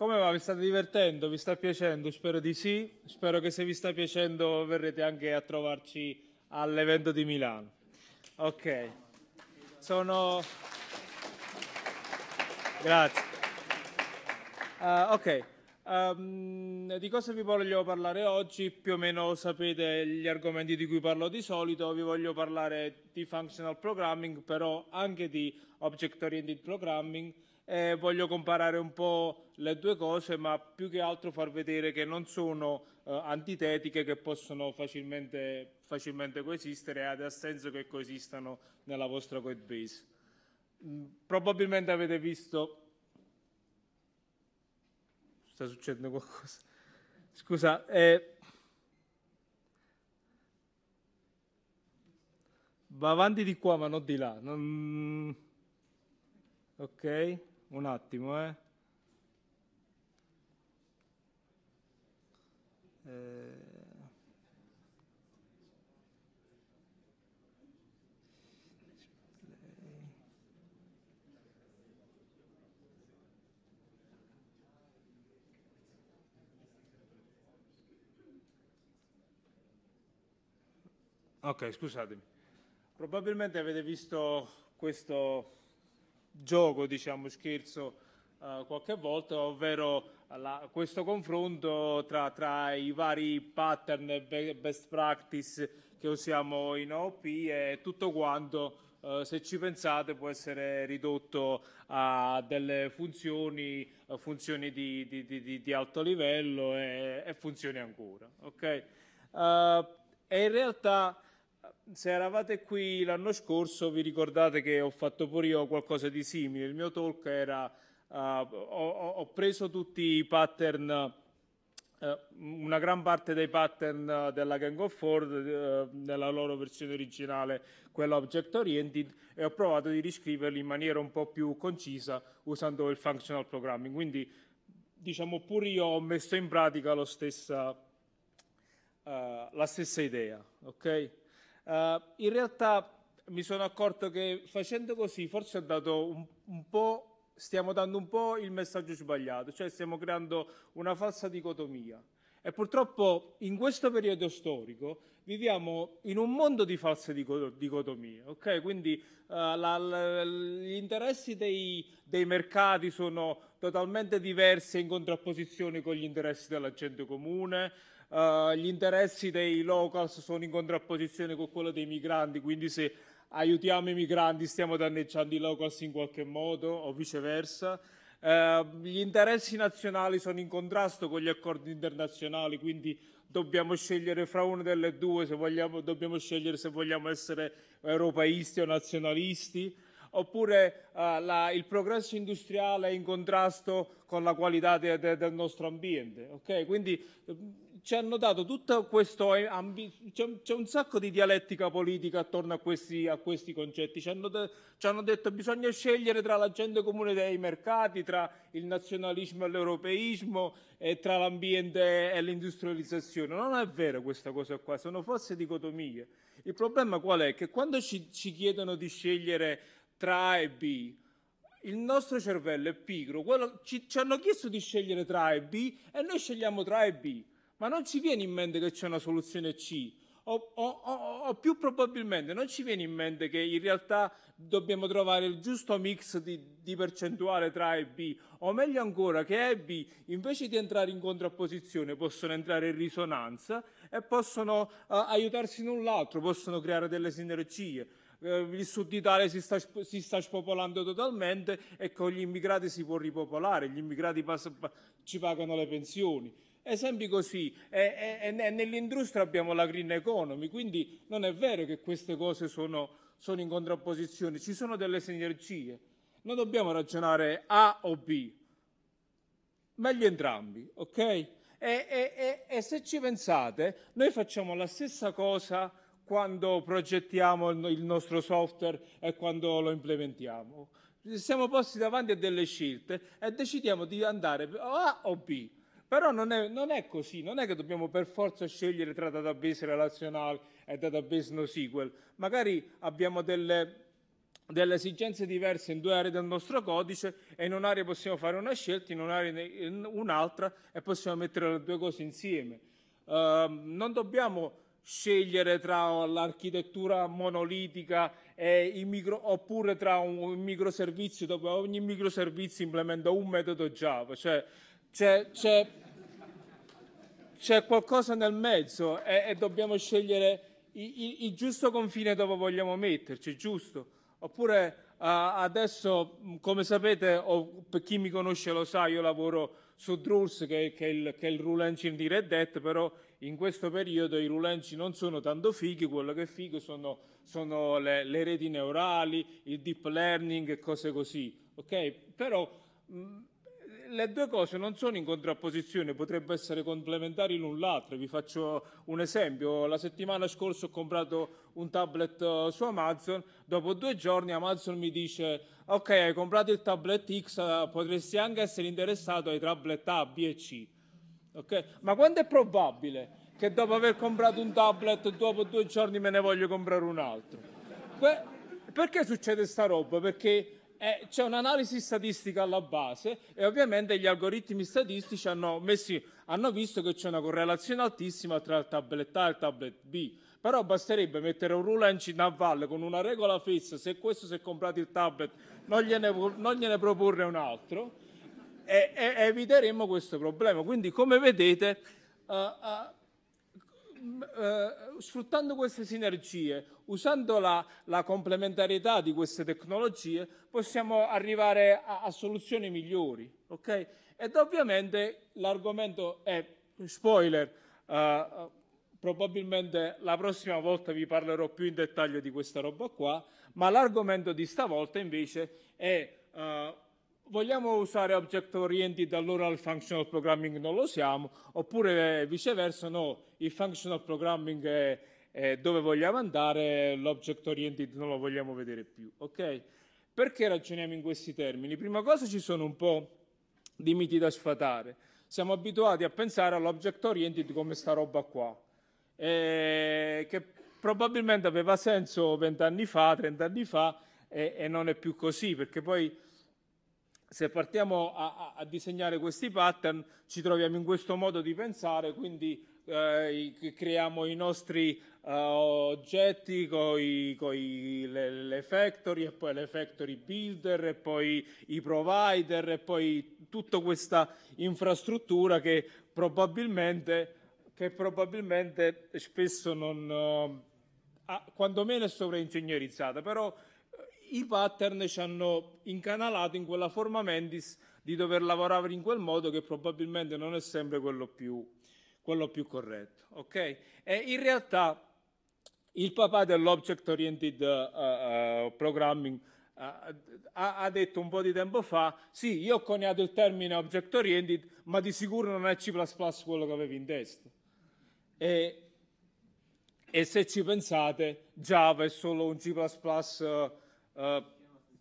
Come va? Vi state divertendo? Vi sta piacendo? Spero di sì. Spero che se vi sta piacendo verrete anche a trovarci all'evento di Milano. Ok. Sono... Grazie. Uh, ok. Um, di cosa vi voglio parlare oggi? Più o meno sapete gli argomenti di cui parlo di solito, vi voglio parlare di functional programming, però anche di object oriented programming, eh, voglio comparare un po' le due cose, ma più che altro far vedere che non sono eh, antitetiche, che possono facilmente, facilmente coesistere e ha senso che coesistano nella vostra code base. Mm, probabilmente avete visto... Sta succedendo qualcosa? Scusa, eh... va avanti di qua ma non di là. Non... Ok. Un attimo, eh. eh. Ok, scusatemi. Probabilmente avete visto questo gioco, diciamo scherzo, eh, qualche volta, ovvero la, questo confronto tra, tra, i vari pattern e best practice che usiamo in OP e tutto quanto, eh, se ci pensate, può essere ridotto a delle funzioni, eh, funzioni di, di, di, di alto livello e, e, funzioni ancora. Okay? Uh, e in realtà se eravate qui l'anno scorso vi ricordate che ho fatto pure io qualcosa di simile, il mio talk era, uh, ho, ho, preso tutti i pattern, uh, una gran parte dei pattern della Gang of Ford uh, eh, nella loro versione originale, quella object oriented, e ho provato di riscriverli in maniera un po' più concisa usando il functional programming, quindi diciamo pure io ho messo in pratica stessa, la stessa idea, ok? Uh, in realtà mi sono accorto che facendo così forse ho dato un, un po', stiamo dando un po' il messaggio sbagliato, cioè stiamo creando una falsa dicotomia. E purtroppo in questo periodo storico viviamo in un mondo di false dicotomie, ok? Quindi uh, la, la, gli interessi dei, dei, mercati sono totalmente diversi e in contrapposizione con gli interessi della gente comune, eh, gli interessi dei locals sono in contrapposizione con quello dei migranti, quindi se aiutiamo i migranti stiamo danneggiando i locals in qualche modo o viceversa. Uh, gli interessi nazionali sono in contrasto con gli accordi internazionali, quindi dobbiamo scegliere fra una delle due, se vogliamo, dobbiamo scegliere se vogliamo essere europeisti o nazionalisti oppure eh, la, il progresso industriale è in contrasto con la qualità de, de, del nostro ambiente. Okay? Quindi ehm, ci hanno dato tutto questo, eh, ambi- c'è, c'è, un sacco di dialettica politica attorno a questi, a questi concetti, ci hanno, de- ci hanno detto bisogna scegliere tra l'agenda comune dei mercati, tra il nazionalismo e l'europeismo e tra l'ambiente e l'industrializzazione. Non è vero questa cosa qua, sono false dicotomie. Il problema qual è? Che quando ci, ci chiedono di scegliere tra A e B. Il nostro cervello è pigro, quello, ci, ci hanno chiesto di scegliere tra A e B e noi scegliamo tra A e B, ma non ci viene in mente che c'è una soluzione C. O, o, o, o, più probabilmente non ci viene in mente che in realtà dobbiamo trovare il giusto mix di, di, percentuale tra A e B, o meglio ancora che A e B invece di entrare in contrapposizione possono entrare in risonanza e possono uh, aiutarsi l'un l'altro, possono creare delle sinergie. Eh, il sud Italia si sta, si sta, spopolando totalmente e con gli immigrati si può ripopolare, gli immigrati pass- ci pagano le pensioni. Esempi così, e, e, e, nell'industria abbiamo la green economy, quindi non è vero che queste cose sono, sono in contrapposizione, ci sono delle sinergie. Non dobbiamo ragionare A o B, meglio entrambi, ok? E, e, e, e, se ci pensate, noi facciamo la stessa cosa quando progettiamo il nostro software e quando lo implementiamo. Siamo posti davanti a delle scelte e decidiamo di andare o A o B. Però non è, non è così, non è che dobbiamo per forza scegliere tra database relazionale e database NoSQL. Magari abbiamo delle, delle esigenze diverse in due aree del nostro codice e in un'area possiamo fare una scelta, in un'area in un'altra e possiamo mettere le due cose insieme. Uh, non dobbiamo scegliere tra l'architettura monolitica micro, oppure tra un, microservizio dove ogni microservizio implementa un metodo Java. Cioè, c'è, c'è, c'è qualcosa nel mezzo e, e dobbiamo scegliere il, il, giusto confine dove vogliamo metterci, giusto? Oppure uh, adesso, come sapete, o, per chi mi conosce lo sa, io lavoro su Druls, che, che, è il, che è il rule engine di Red Hat, però in questo periodo i rulenci non sono tanto fighi, quello che è figo sono, sono le, le, reti neurali, il deep learning e cose così, ok? Però mh, le due cose non sono in contrapposizione, potrebbero essere complementari l'un l'altro. Vi faccio un esempio. La settimana scorsa ho comprato un tablet eh, su Amazon, dopo due giorni Amazon mi dice ok, hai comprato il tablet X, eh, potresti anche essere interessato ai tablet A, B e C. Okay? Ma quando è probabile che dopo aver comprato un tablet, dopo due giorni me ne voglio comprare un altro? perché succede sta roba? Perché eh, c'è un'analisi statistica alla base e ovviamente gli algoritmi statistici hanno, messi, hanno, visto che c'è una correlazione altissima tra il tablet A e il tablet B. Però basterebbe mettere un rule engine a valle con una regola fissa, se questo si è comprato il tablet non gliene, non gliene proporre un altro, e, e eviteremmo questo problema. Quindi come vedete, uh, uh, uh, sfruttando queste sinergie, usando la, la, complementarietà di queste tecnologie, possiamo arrivare a, a soluzioni migliori. Okay? Ed ovviamente l'argomento è, spoiler, probabilmente la prossima volta vi parlerò più in dettaglio di questa roba qua, ma l'argomento di stavolta invece è vogliamo usare object oriented, allora il functional programming non lo siamo, oppure viceversa, no, il functional programming è, è dove vogliamo andare, l'object oriented non lo vogliamo vedere più, ok? Perché ragioniamo in questi termini? Prima cosa ci sono un po' di miti da sfatare. Siamo abituati a pensare all'object oriented come sta roba qua, eh, che probabilmente aveva senso vent'anni fa, trent'anni fa, e, e non è più così, perché poi se partiamo a, a, disegnare questi pattern ci troviamo in questo modo di pensare, quindi eh, creiamo i nostri eh, oggetti con le, le, factory e poi le factory builder e poi i provider e poi tutta questa infrastruttura che probabilmente, che probabilmente spesso non... Eh, quando è sovreingegnerizzata, però i pattern ci hanno incanalato in quella forma mentis di dover lavorare in quel modo che probabilmente non è sempre quello più, quello più corretto. Okay? E in realtà il papà dell'object oriented uh, uh, programming uh, ha, detto un po' di tempo fa, sì, io ho coniato il termine object oriented, ma di sicuro non è C++ quello che avevi in testa. E, e se ci pensate, Java è solo un C++ eh,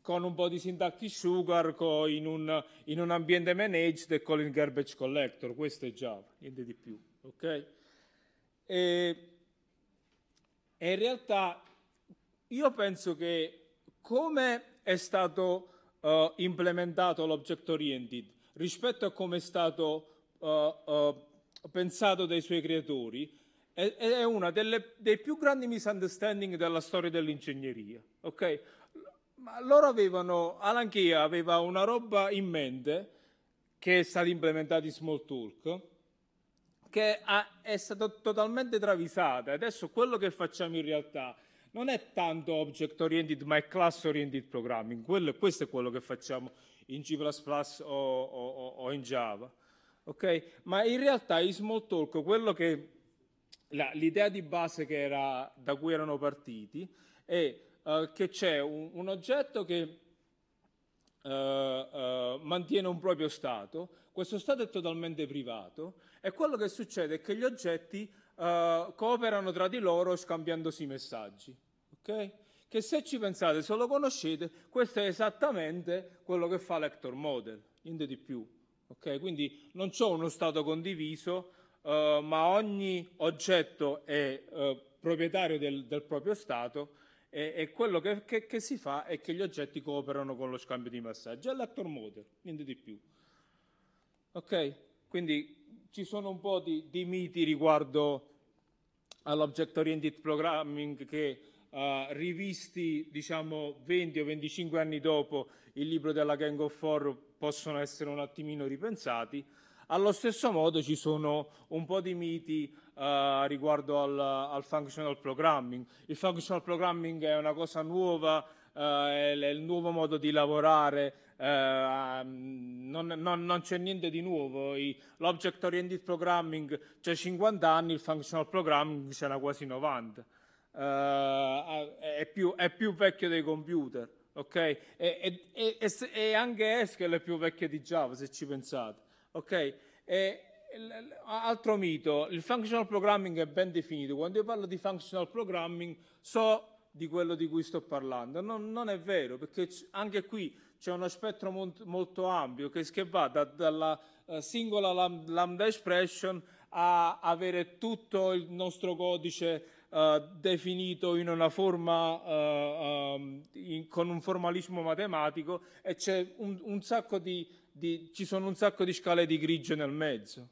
con un po' di sintacchi sugar in un, in un, ambiente managed e con il garbage collector. Questo è Java, niente di più. Okay? E, e in realtà io penso che come è stato uh, implementato l'object oriented rispetto a come è stato uh, uh, pensato dai suoi creatori è, è una delle, dei più grandi misunderstanding della storia dell'ingegneria. Okay? Ma loro avevano, Alan Kia aveva una roba in mente che è stata implementata in Smalltalk che ha, è stata totalmente travisata. Adesso quello che facciamo in realtà non è tanto object oriented ma è class oriented programming. Quello, questo è quello che facciamo in C++ o, o, o in Java. Okay? Ma in realtà in Smalltalk quello che la, l'idea di base era, da cui erano partiti è eh, che c'è un, un oggetto che eh, eh, mantiene un proprio stato, questo stato è totalmente privato e quello che succede è che gli oggetti cooperano tra di loro scambiandosi messaggi. Okay? Che se ci pensate, se lo conoscete, questo è esattamente quello che fa l'Hector Model, niente di più. Okay? Quindi non c'è uno stato condiviso, eh, ma ogni oggetto è eh, proprietario del, del, proprio stato e, e quello che, che, che, si fa è che gli oggetti cooperano con lo scambio di messaggio. È l'actor motor, niente di più. Ok? Quindi ci sono un po' di, di miti riguardo all'object oriented programming che Uh, rivisti diciamo 20 o 25 anni dopo il libro della Gang of Four possono essere un attimino ripensati. Allo stesso modo ci sono un po' di miti eh, riguardo al, al, functional programming. Il functional programming è una cosa nuova, eh, è il nuovo modo di lavorare, eh, mm, non, non, non, c'è niente di nuovo. l'object oriented programming c'è 50 anni, il functional programming ce n'ha quasi 90. Eh, è più, è, più, vecchio dei computer, ok? E, e, e, e anche Haskell è più vecchio di Java, se ci pensate, ok? E, altro mito, il functional programming è ben definito. Quando io parlo di functional programming so di quello di cui sto parlando. Non, non è vero, perché anche qui c'è uno spettro molt, molto ampio che, che va da, dalla uh, singola lam, lambda expression a avere tutto il nostro codice uh, definito in una forma, uh, um, in, con un formalismo matematico e un, un di, di, ci sono un sacco di scale di grigio nel mezzo.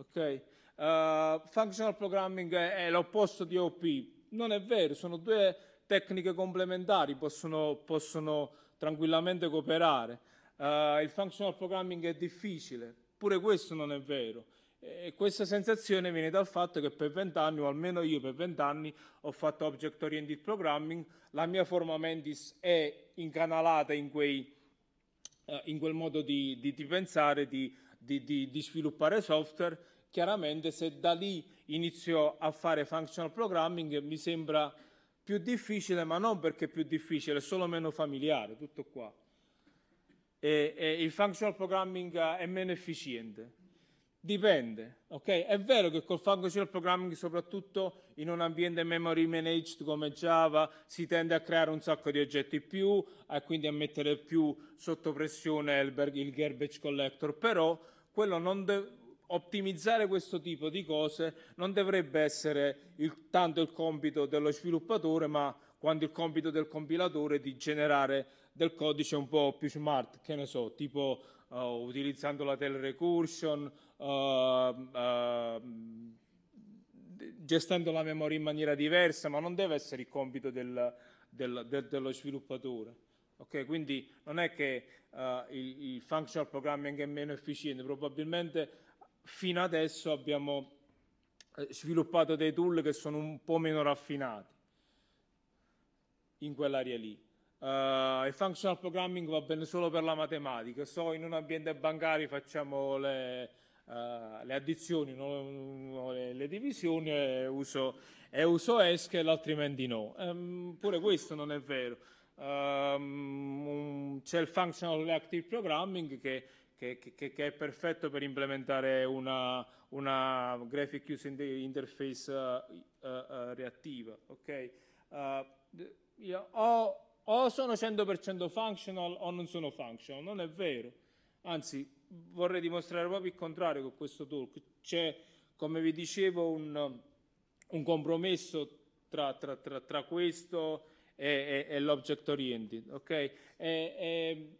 Ok, Uh, functional programming è, è l'opposto di OP. Non è vero, sono due tecniche complementari, possono, possono tranquillamente cooperare. Uh, il functional programming è difficile, pure questo non è vero. E questa sensazione viene dal fatto che per vent'anni, o almeno io per vent'anni, ho fatto object oriented programming, la mia forma mentis è incanalata in, quei, uh, in quel modo di, di, di pensare, di di, di, di sviluppare software, chiaramente se da lì inizio a fare functional programming mi sembra più difficile, ma non perché più difficile, è solo meno familiare, tutto qua. E, e il functional programming è meno efficiente. Dipende, ok? È vero che col functional programming, soprattutto in un ambiente memory managed come Java, si tende a creare un sacco di oggetti più e quindi a mettere più sotto pressione il, il garbage collector, però de- ottimizzare questo tipo di cose non dovrebbe essere il, tanto il compito dello sviluppatore, ma quando il compito del compilatore è di generare del codice un po' più smart, che ne so, tipo uh, utilizzando la telecursion, uh, eh, eh, gestendo la memoria in maniera diversa, ma non deve essere il compito del, del, del, dello sviluppatore. Okay? quindi non è che il, il functional programming è meno efficiente, probabilmente fino adesso abbiamo sviluppato dei tool che sono un po' meno raffinati in quell'area lì. Uh, il functional programming va bene solo per la matematica, so in un ambiente bancario facciamo le, uh, le addizioni, no, le, le, divisioni e uso, e uso ESCAL altrimenti no. Um, pure questo non è vero. Um, c'è il functional reactive programming che, che, che, che è perfetto per implementare una, una graphic user interface uh, reattiva. Okay? Io ho o sono 100% functional o non sono functional, non è vero. Anzi, vorrei dimostrare proprio il contrario con questo talk. C'è, come vi dicevo, un, un compromesso tra, tra, tra, tra, questo e, e, e l'object oriented. Okay? E,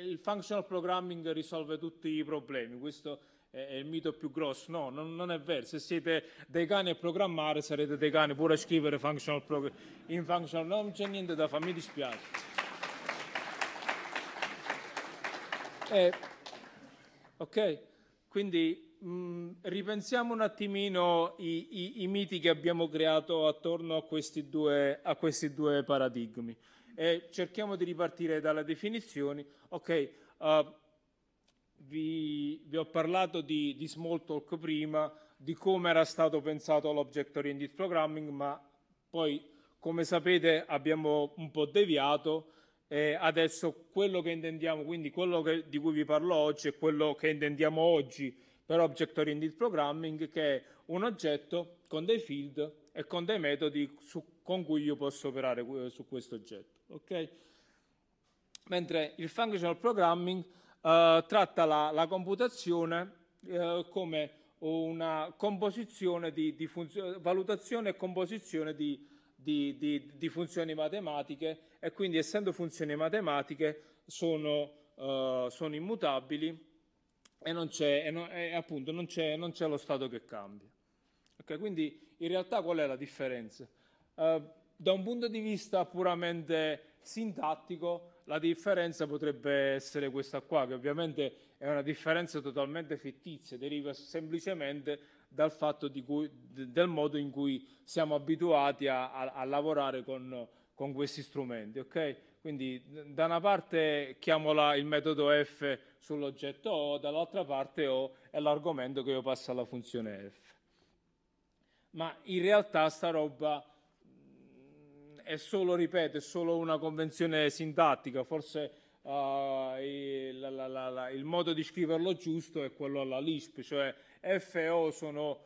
il functional programming risolve tutti i problemi. Questo, è, il mito più grosso. No, non, non, è vero. Se siete dei cani a programmare, sarete dei cani pure a scrivere functional prog- in functional. Non c'è niente da fare, mi dispiace. Eh, ok, quindi mh, mm, ripensiamo un attimino i, i, i, miti che abbiamo creato attorno a questi due, a questi due paradigmi e cerchiamo di ripartire dalle definizioni. Ok, uh, vi, vi ho parlato di, di Smalltalk prima, di come era stato pensato l'Object Oriented Programming, ma poi come sapete abbiamo un po' deviato e adesso quello che intendiamo, quindi quello che, di cui vi parlo oggi è quello che intendiamo oggi per Object Oriented Programming, che è un oggetto con dei field e con dei metodi su, con cui io posso operare eh, su questo oggetto. Okay? Mentre il functional programming eh, tratta la, la computazione eh, come una composizione di, di funzio- valutazione e composizione di, di, di, funzioni matematiche e quindi essendo funzioni matematiche sono, eh, sono immutabili e, non c'è, e non, e appunto non c'è, non c'è, lo stato che cambia. Okay, quindi in realtà qual è la differenza? Eh, da un punto di vista puramente sintattico, la differenza potrebbe essere questa qua, che ovviamente è una differenza totalmente fittizia, deriva semplicemente dal fatto cui, del modo in cui siamo abituati a, a, a lavorare con, con, questi strumenti. Okay? Quindi da una parte chiamola il metodo F sull'oggetto O, dall'altra parte O è l'argomento che io passo alla funzione F. Ma in realtà sta roba è solo, ripeto, è solo una convenzione sintattica, forse uh, eh, il, la, la, la, il, modo di scriverlo giusto è quello alla Lisp, cioè F e O sono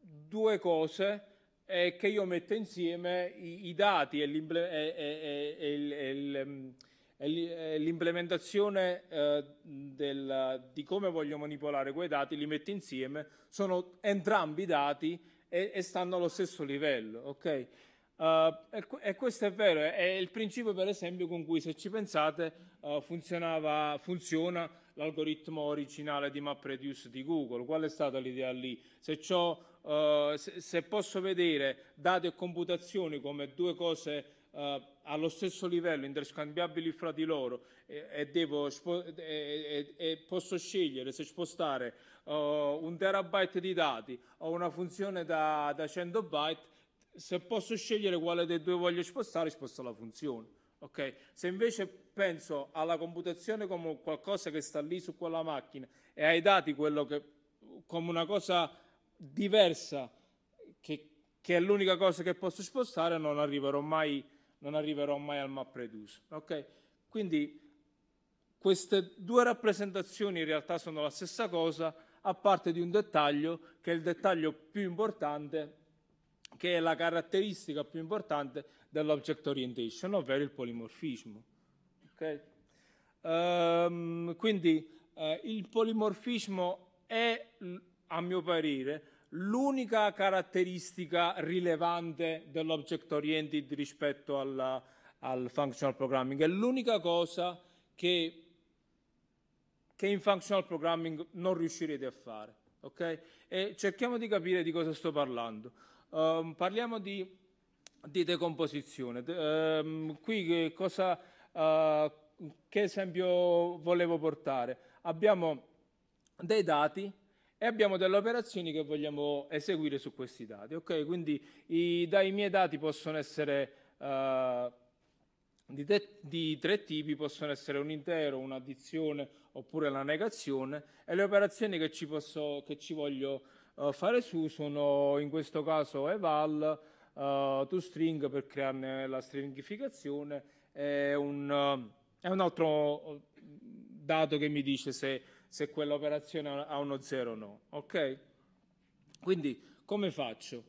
due cose eh, che io metto insieme i, i dati e, e, e, e l'implementazione eh, del, di come voglio manipolare quei dati, li metto insieme, sono entrambi dati e, stanno allo stesso livello, ok? Uh, e questo è vero, è il principio per esempio con cui se ci pensate uh, funziona l'algoritmo originale di MapReduce di Google. Qual è stata l'idea lì? Se, uh, se, se posso vedere dati e computazioni come due cose Uh, allo stesso livello, interscambiabili fra di loro e, e, devo, e, e posso scegliere se spostare uh, un terabyte di dati o una funzione da, da 100 byte, se posso scegliere quale dei due voglio spostare, sposto la funzione. Okay. Se invece penso alla computazione come qualcosa che sta lì su quella macchina e ai dati che, come una cosa diversa, che, che, è l'unica cosa che posso spostare, non arriverò mai, non arriverò mai al MapReduce. Okay. Quindi queste due rappresentazioni in realtà sono la stessa cosa, a parte di un dettaglio, che è il dettaglio più importante, che è la caratteristica più importante dell'object orientation, ovvero il polimorfismo. Okay? Um, quindi uh, il polimorfismo è, a mio parere, l'unica caratteristica rilevante dell'object oriented rispetto alla, al functional programming, è l'unica cosa che, che, in functional programming non riuscirete a fare. Okay? E cerchiamo di capire di cosa sto parlando. Um, parliamo di, di decomposizione. De, um, qui cosa, uh, che esempio volevo portare? Abbiamo dei dati e abbiamo delle operazioni che vogliamo eseguire su questi dati. Okay? Quindi i, dai miei dati possono essere uh, di, te, di, tre tipi, possono essere un intero, un'addizione oppure la negazione e le operazioni che ci, posso, che ci voglio eh, fare su sono in questo caso eval uh, eh, toString per crearne la stringificazione è un, uh, è un altro eh, dato che mi dice se, se quell'operazione ha uno zero o no. Ok? Quindi come faccio?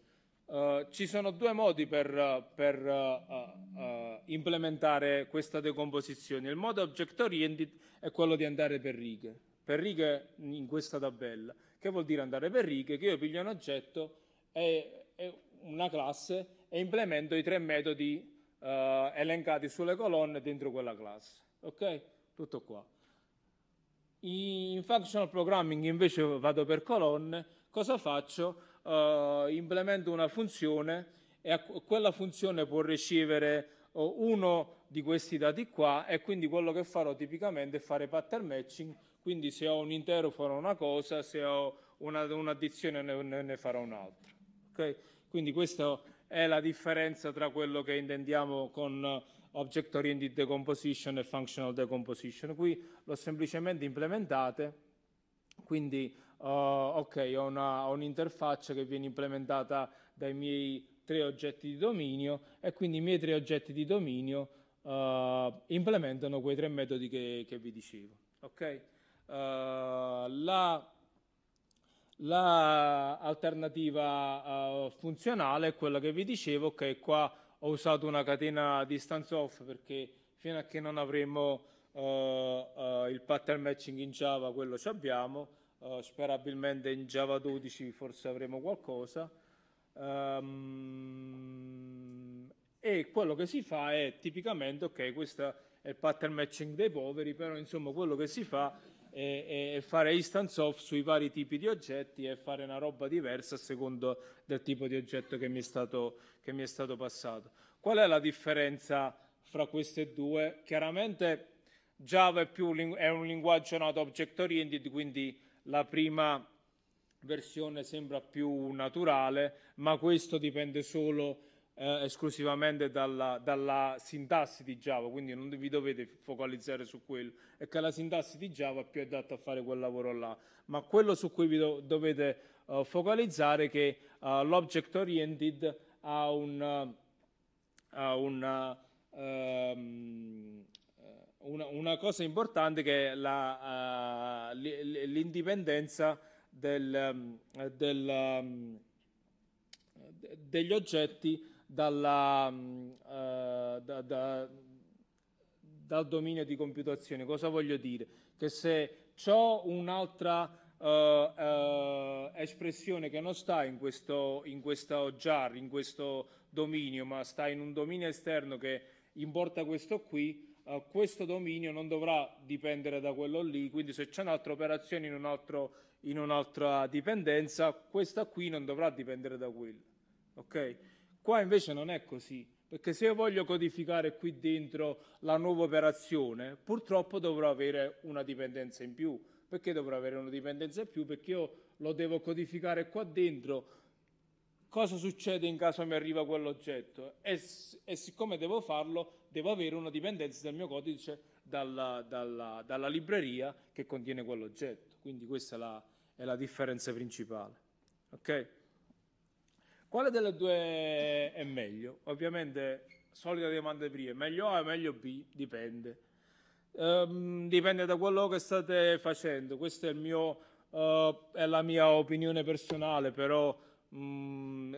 Uh, ci sono due modi per, per uh, uh, implementare questa decomposizione. Il modo object oriented è quello di andare per righe, per righe in questa tabella. Che vuol dire andare per righe? Che io piglio un oggetto e, e una classe e implemento i tre metodi uh, elencati sulle colonne dentro quella classe. Ok? Tutto qua. In functional programming invece vado per colonne, cosa faccio? Uh, implemento una funzione e quella funzione può ricevere eh, uno di questi dati qua e quindi quello che farò tipicamente è fare pattern matching quindi se ho un intero farò una cosa, se ho una, un'addizione ne, ne, farò un'altra. Okay? Quindi questa è la differenza tra quello che intendiamo con object oriented decomposition e functional decomposition. Qui l'ho semplicemente implementate, quindi uh, ok, ho, una, ho un'interfaccia che viene implementata dai miei tre oggetti di dominio e quindi i miei tre oggetti di dominio uh, implementano quei tre metodi che, che vi dicevo. Okay? Eh, la L'alternativa la uh, funzionale è quella che vi dicevo, che qua ho usato una catena distance off perché fino a che non avremo uh, uh, il pattern matching in Java, quello ci abbiamo, sperabilmente in Java 12 forse avremo qualcosa. Um, e quello che si fa è tipicamente, ok, questo è il pattern matching dei poveri, però insomma quello che si fa e, e, fare instance off sui vari tipi di oggetti e fare una roba diversa a secondo del tipo di oggetto che mi è stato, che mi è stato passato. Qual è la differenza fra queste due? Chiaramente Java è, ling- è un linguaggio nato object oriented, quindi la prima versione sembra più naturale, ma questo dipende solo da eh, esclusivamente dalla, dalla, sintassi di Java, quindi non vi dovete focalizzare su quello, è che la sintassi di Java è più adatta a fare quel lavoro là, ma quello su cui vi do, dovete uh, focalizzare è che uh, l'object oriented ha un, ha un um, una, una, cosa importante che è la, uh, l'indipendenza del, del, um, degli oggetti dalla, mm, eh, da, da, dal dominio di computazione. Cosa voglio dire? Che se ho un'altra eh, eh, espressione che non sta in questo, in questo jar, in questo dominio, ma sta in un dominio esterno che importa questo qui, Uh, questo dominio non dovrà dipendere da quello lì, quindi se c'è un'altra operazione in, un altro, in un'altra dipendenza, questa qui non dovrà dipendere da quella. Okay? Qua invece non è così, perché se io voglio codificare qui dentro la nuova operazione, purtroppo dovrò avere una dipendenza in più. Perché dovrò avere una dipendenza in più? Perché io lo devo codificare qua dentro. Cosa succede in caso mi arriva quell'oggetto? E, e siccome devo farlo, devo avere una dipendenza del mio codice dalla, dalla, dalla libreria che contiene quell'oggetto. Quindi questa è la, è la differenza principale. Okay? Quale delle due è meglio? Ovviamente, solita domanda prima, meglio A o meglio B? Dipende. Um, dipende da quello che state facendo. Questa è, mio, uh, è la mia opinione personale, però um,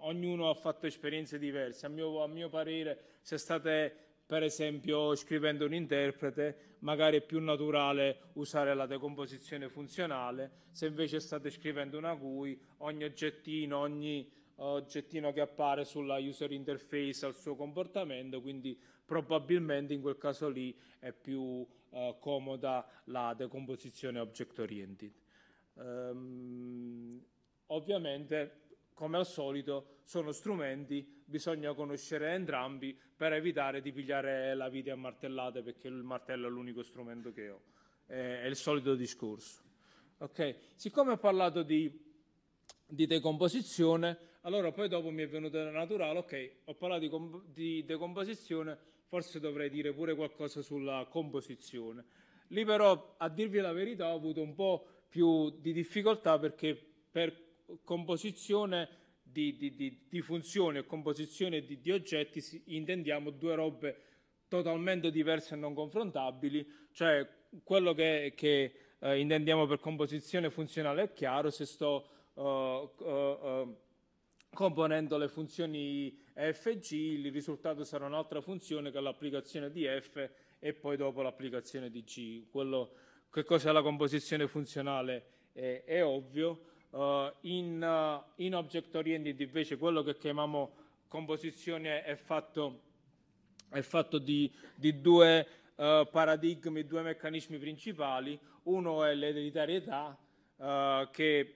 ognuno ha fatto esperienze diverse. A mio, a mio parere, se state per esempio scrivendo un interprete magari è più naturale usare la decomposizione funzionale, se invece state scrivendo una GUI ogni oggettino, ogni eh, oggettino che appare sulla user interface ha il suo comportamento, quindi probabilmente in quel caso lì è più eh, comoda la decomposizione object oriented. Um, ovviamente come al solito sono strumenti bisogna conoscere entrambi per evitare di pigliare la vite a martellate perché il martello è l'unico strumento che ho. è il solito discorso. Ok, siccome ho parlato di, di decomposizione, allora poi dopo mi è venuto naturale, ok, ho parlato di, comp- di decomposizione, forse dovrei dire pure qualcosa sulla composizione. Lì però, a dirvi la verità, ho avuto un po' più di difficoltà perché per composizione di, di, di, di funzione e composizione di, oggetti intendiamo due robe totalmente diverse e non confrontabili, cioè quello che, che eh, intendiamo per composizione funzionale è chiaro, se sto uh, uh, uh, componendo le funzioni f e g, il risultato sarà un'altra funzione che è l'applicazione di f e poi dopo l'applicazione di g. Quello, che cos'è la composizione funzionale è, è ovvio eh, in, eh, in, object oriented invece quello che chiamiamo composizione è fatto, è fatto di, di, due eh, paradigmi, due meccanismi principali. Uno è l'ereditarietà eh, che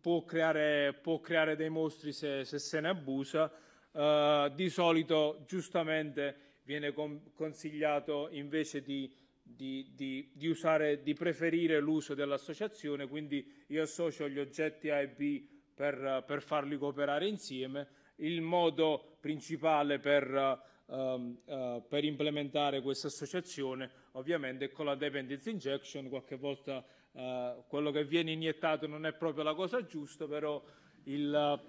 può creare, può creare, dei mostri se, se se ne abusa. Eh, di solito giustamente viene con, consigliato invece di di, di, di, usare, di preferire l'uso dell'associazione, quindi io associo gli oggetti A e B per, per farli cooperare insieme. Il modo principale per, uh, uh, per implementare questa associazione ovviamente è con la dependency injection, qualche volta uh, quello che viene iniettato non è proprio la cosa giusta, però il,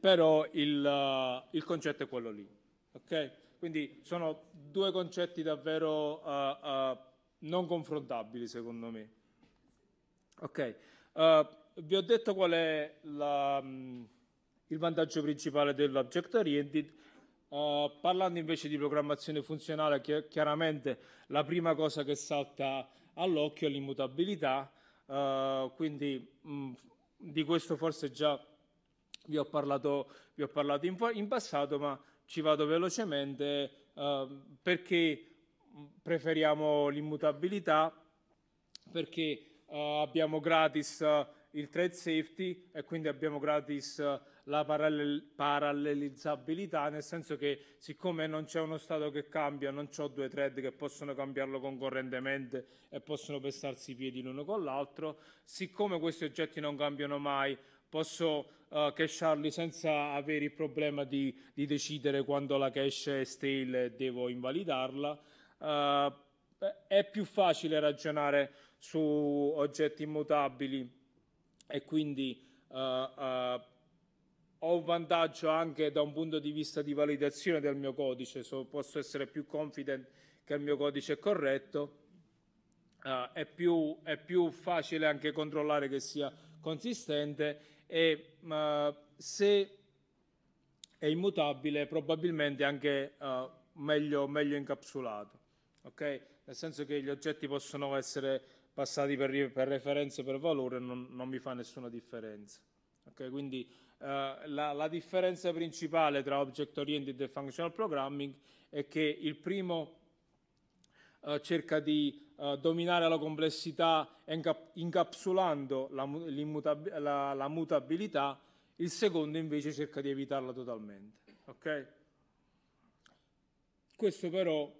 però il, il concetto è quello lì. Okay? Quindi sono due concetti davvero uh, uh, non confrontabili secondo me. Ok, uh, vi ho detto qual è la, um, il vantaggio principale dell'object oriented. parlando invece di programmazione funzionale, chi- chiaramente la prima cosa che salta all'occhio è l'immutabilità, quindi mh, mm, di questo forse già vi ho parlato, vi ho parlato in, in passato, ma ci vado velocemente eh, perché mm, preferiamo l'immutabilità, perché eh, abbiamo gratis eh, il thread safety e quindi abbiamo gratis eh, la parallel- parallelizzabilità, nel senso che siccome non c'è uno stato che cambia, non ho due thread che possono cambiarlo concorrentemente e possono pestarsi i piedi l'uno con l'altro, siccome questi oggetti non cambiano mai, posso uh, eh, casharli senza avere il problema di, di, decidere quando la cache è stale e devo invalidarla. Uh, è più facile ragionare su oggetti immutabili e quindi uh, uh, ho un vantaggio anche da un punto di vista di validazione del mio codice, so, posso essere più confident che il mio codice è corretto, uh, è, più, è, più, facile anche controllare che sia consistente e uh, se è immutabile probabilmente anche uh, meglio, meglio, incapsulato, okay? nel senso che gli oggetti possono essere passati per, per referenze per valore, non, non, mi fa nessuna differenza. Okay? Quindi uh, la, la, differenza principale tra object oriented e functional programming è che il primo eh, cerca di eh, dominare la complessità inca- incapsulando la, la, la, mutabilità, il secondo invece cerca di evitarla totalmente. Okay? Questo però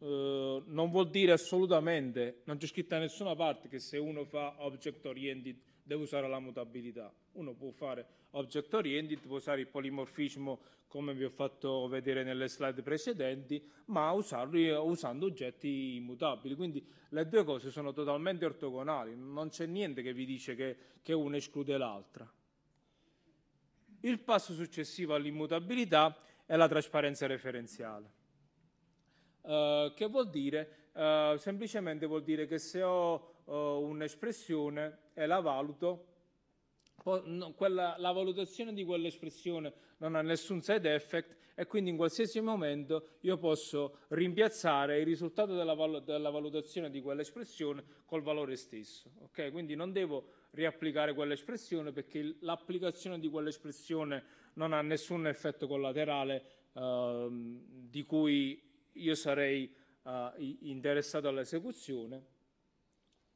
eh, non vuol dire assolutamente, non c'è scritto da nessuna parte che se uno fa object oriented deve usare la mutabilità. Uno può fare object oriented, può usare il polimorfismo come vi ho fatto vedere nelle slide precedenti, ma usarli usando oggetti immutabili. Quindi le due cose sono totalmente ortogonali, non c'è niente che vi dice che, che una esclude l'altra. Il passo successivo all'immutabilità è la trasparenza referenziale. Uh, che vuol dire? Uh, semplicemente vuol dire che se ho uh, un'espressione e la valuto, po- no, quella, la valutazione di quell'espressione non ha nessun side effect e quindi in qualsiasi momento io posso rimpiazzare il risultato della, val- della valutazione di quell'espressione col valore stesso. Okay? Quindi non devo riapplicare quell'espressione perché l'applicazione di quell'espressione non ha nessun effetto collaterale uh, di cui io sarei uh, interessato all'esecuzione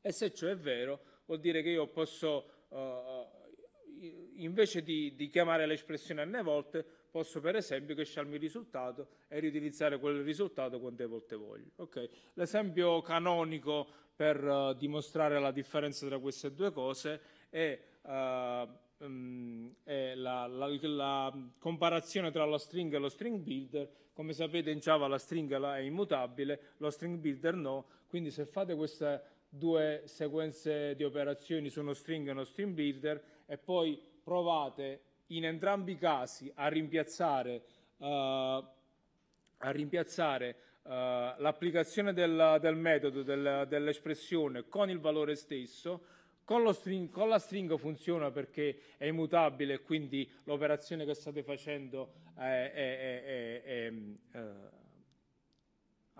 e se ciò è vero, vuol dire che io posso, eh, eh invece di, di, chiamare l'espressione n volte, posso per esempio gesciarmi il risultato e riutilizzare quel risultato quante volte voglio. Okay. L'esempio canonico per eh, dimostrare la differenza tra queste due cose è... Eh, mm, è la, la, la, comparazione tra la string e lo string builder. Come sapete in Java la string è immutabile, lo string builder no, quindi se fate questa due sequenze di operazioni su uno string e uno string builder e poi provate in entrambi i casi a rimpiazzare, uh, a rimpiazzare uh, l'applicazione del, del metodo, del, dell'espressione con il valore stesso. Con, string, con, la stringa funziona perché è immutabile e quindi l'operazione che state facendo è, è, è, è eh,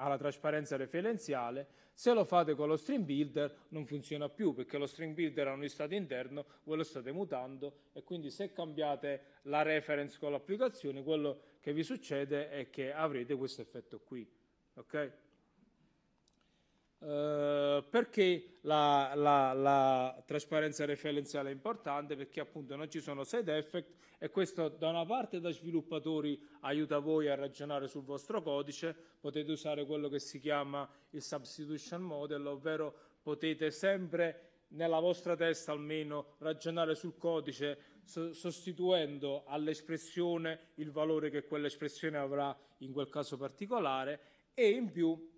alla trasparenza referenziale, se lo fate con lo stream builder non funziona più perché lo stream builder ha un istato interno, voi lo state mutando e quindi se cambiate la reference con l'applicazione quello che vi succede è che avrete questo effetto qui. Okay? Eh, perché la, la, la, trasparenza referenziale è importante? Perché appunto non ci sono side effect e questo da una parte da sviluppatori aiuta voi a ragionare sul vostro codice, potete usare quello che si chiama il substitution model, ovvero potete sempre nella vostra testa almeno ragionare sul codice sostituendo all'espressione il valore che quell'espressione avrà in quel caso particolare e in più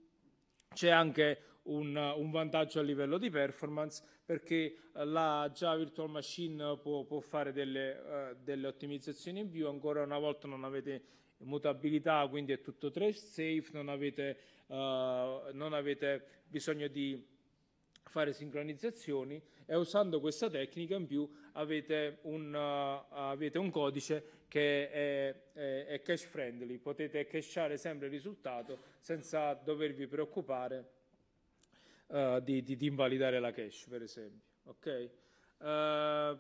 c'è anche un, un, vantaggio a livello di performance perché eh, la già virtual machine può, può fare delle, uh, delle, ottimizzazioni in più, ancora una volta non avete mutabilità, quindi è tutto trace safe, non avete, uh, non avete bisogno di fare sincronizzazioni e usando questa tecnica in più avete un, uh, avete un codice che è, è, è cache friendly, potete cacheare sempre il risultato senza dovervi preoccupare uh, di, di, di, invalidare la cache, per esempio. Okay? Uh,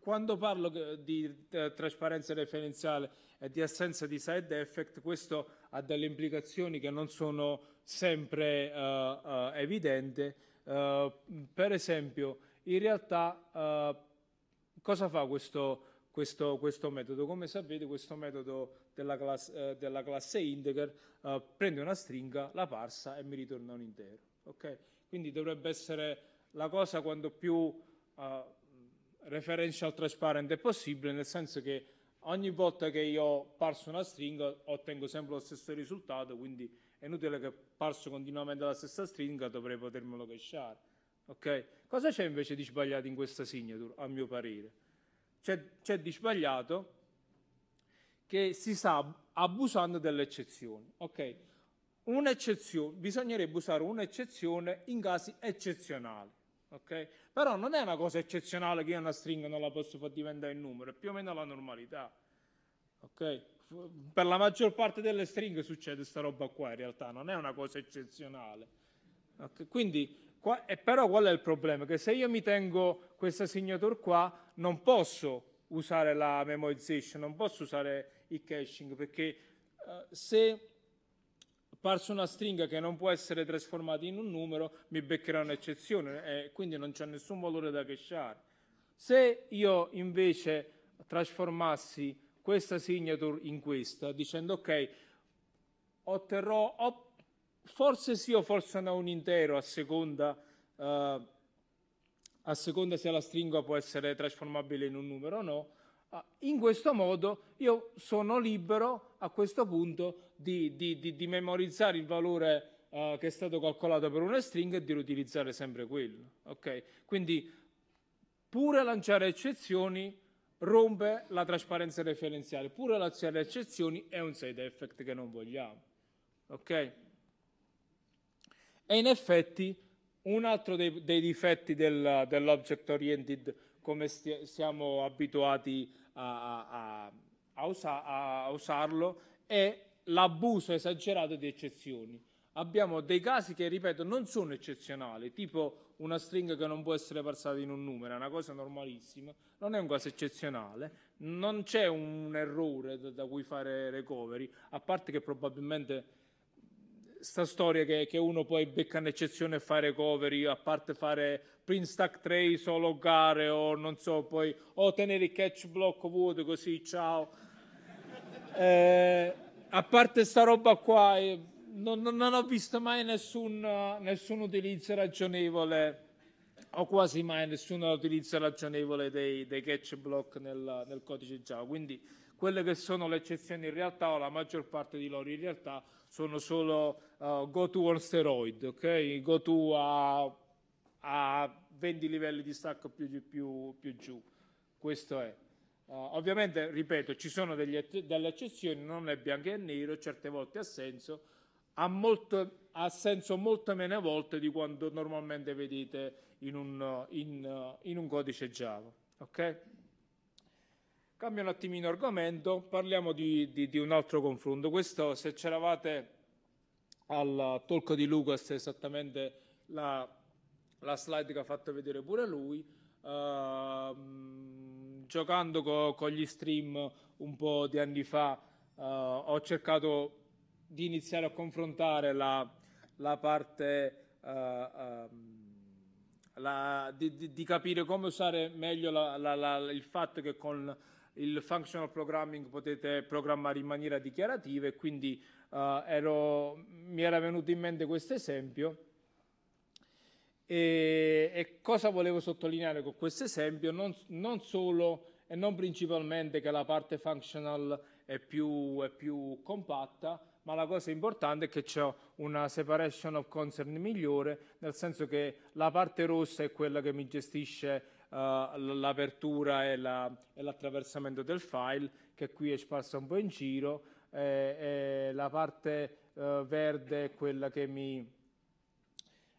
quando parlo di eh, trasparenza referenziale e di assenza di side effect, questo ha delle implicazioni che non sono sempre uh, evidenti. per esempio, in realtà cosa fa questo, questo, questo metodo? Come sapete, questo metodo della, class, eh, della classe integer, eh, prende una stringa, la parsa e mi ritorna un intero. Okay? Quindi dovrebbe essere la cosa quanto più eh, referential transparent è possibile, nel senso che ogni volta che io parso una stringa ottengo sempre lo stesso risultato, quindi è inutile che parso continuamente la stessa stringa, dovrei potermelo cachare. Okay? Cosa c'è invece di sbagliato in questa signature, a mio parere? C'è, c'è di sbagliato che si sta abusando delle eccezioni. Okay? bisognerebbe usare un'eccezione in casi eccezionali. Ok? Però non è una cosa eccezionale che io una stringa non la posso far diventare in numero, è più o meno la normalità. Ok? Per la maggior parte delle stringhe succede questa roba qua in realtà, non è una cosa eccezionale. Okay? Quindi, qua, però qual è il problema? Che se io mi tengo questa signature qua, non posso usare la memoization, non posso usare il caching perché uh, se parso una stringa che non può essere trasformata in un numero, mi beccherà un'eccezione e eh, quindi non c'è nessun valore da cacheare. Se io invece trasformassi questa signature in questa, dicendo ok, otterrò op- forse sì o forse no un intero a seconda uh, a seconda se la stringa può essere trasformabile in un numero o no. Ah, in questo modo io sono libero a questo punto di, di, di, di memorizzare il valore uh, che è stato calcolato per una stringa e di riutilizzare sempre quello. Okay? Quindi pure lanciare eccezioni rompe la trasparenza referenziale, pure lanciare eccezioni è un side effect che non vogliamo. Okay? E in effetti un altro dei, dei difetti del, dell'object oriented, come stia, siamo abituati a, a, a, usa, a usarlo, è l'abuso esagerato di eccezioni. Abbiamo dei casi che, ripeto, non sono eccezionali, tipo una stringa che non può essere passata in un numero, è una cosa normalissima, non è un caso eccezionale, non c'è un errore da, da cui fare recovery, a parte che probabilmente sta storia che, che, uno poi becca un'eccezione e fa recovery, a parte fare print stack trace o loggare o non so, poi o tenere il catch block vuoto così, ciao. Eh, a parte sta roba qua, eh, non, non, non ho visto mai nessun, nessun, utilizzo ragionevole, o quasi mai nessun utilizzo ragionevole dei, dei catch block nel, nel codice Java, quindi quelle che sono le eccezioni in realtà o la maggior parte di loro in realtà sono solo uh, go to on steroid, ok? Go to a, a 20 livelli di stacco più, più, più giù. Questo è. Uh, ovviamente, ripeto, ci sono degli, delle eccezioni, non è bianco e nero, certe volte ha senso, ha, molto, ha senso molto meno volte di quanto normalmente vedete in un, in, in un codice Java. ok? Cambio un attimino argomento, parliamo di, di, di un altro confronto. Questo, se c'eravate al talk di Lucas, è esattamente la, la, slide che ha fatto vedere pure lui. Uh, giocando co, con gli stream un po' di anni fa, uh, ho cercato di iniziare a confrontare la, la parte uh, um, la, di, di, di, capire come usare meglio la, la, il fatto che con il functional programming potete programmare in maniera dichiarativa e quindi uh, ero, mi era venuto in mente questo esempio. E, e, cosa volevo sottolineare con questo esempio? Non, non, solo e non principalmente che la parte functional è più, è più compatta, ma la cosa importante è che c'è una separation of concern migliore, nel senso che la parte rossa è quella che mi gestisce eh, l'apertura e, la, e, l'attraversamento del file che qui è sparsa un po' in giro e, e la parte eh, verde è quella che mi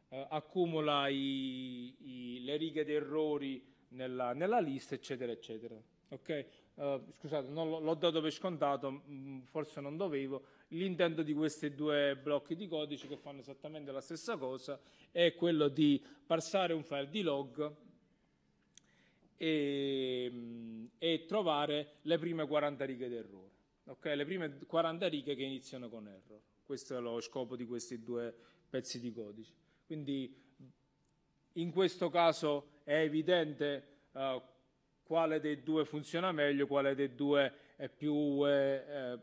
eh, accumula i, i, le righe di errori nella, nella lista eccetera eccetera ok Uh, scusate, non l'ho dato per scontato, mh, forse non dovevo. L'intento di questi due blocchi di codice che fanno esattamente la stessa cosa è quello di passare un file di log e, e trovare le prime 40 righe d'errore. Okay? Le prime 40 righe che iniziano con error. Questo è lo scopo di questi due pezzi di codice. Quindi in questo caso è evidente uh, quale dei due funziona meglio, quale dei due è più eh, eh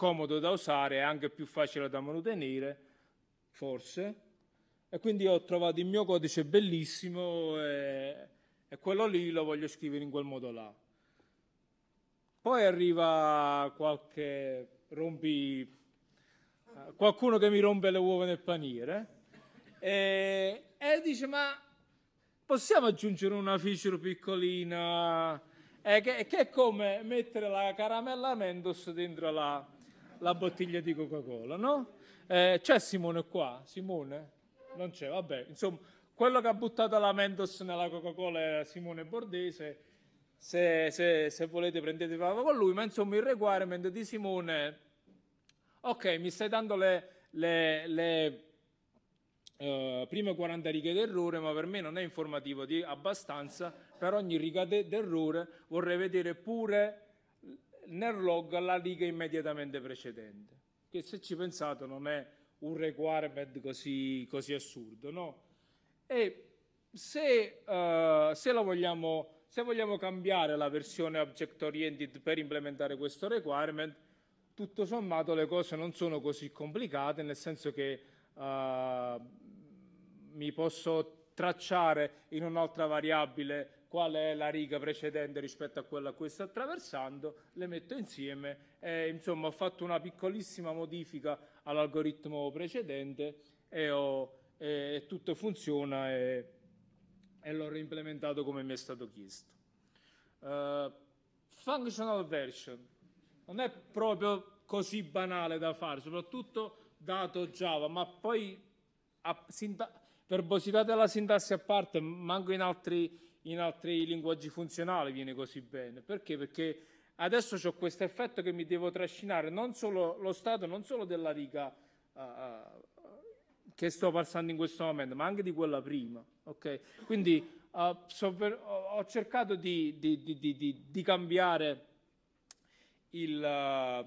comodo da usare e anche più facile da mantenere, forse. E quindi ho trovato il mio codice bellissimo. E e quello lì lo voglio scrivere in quel modo là. Poi arriva qualche rompi, eh, qualcuno che mi rompe le uova nel paniere e, e dice ma possiamo aggiungere una feature piccolina eh, che, che, è come mettere la caramella Mendos dentro la, la bottiglia di Coca-Cola, no? Eh, c'è Simone qua? Simone? Non c'è, vabbè, insomma quello che ha buttato la Mentos nella Coca-Cola era Simone Bordese. Se, se, se volete prendete parola con lui, ma insomma il requirement di Simone, ok, mi stai dando le, le, le uh, prime 40 righe d'errore, ma per me non è informativo di abbastanza, per ogni riga de, d'errore vorrei vedere pure nel log la riga immediatamente precedente, che se ci pensate non è un requirement così, così assurdo, no? E se, uh, se, vogliamo, se vogliamo cambiare la versione object oriented per implementare questo requirement, tutto sommato le cose non sono così complicate, nel senso che uh, mi posso tracciare in un'altra variabile qual è la riga precedente rispetto a quella a cui sto attraversando, le metto insieme e insomma ho fatto una piccolissima modifica all'algoritmo precedente e ho e tutto funziona e, e l'ho reimplementato come mi è stato chiesto. Uh, functional version non è proprio così banale da fare, soprattutto dato Java, ma poi a sinta- verbosità della sintassi a parte, manco in altri, in altri linguaggi funzionali viene così bene. Perché? Perché adesso ho questo effetto che mi devo trascinare non solo lo stato, non solo della riga uh, che sto passando in questo momento, ma anche di quella prima. Okay? Quindi uh, so per, ho cercato di, di, di, di cambiare il, uh, la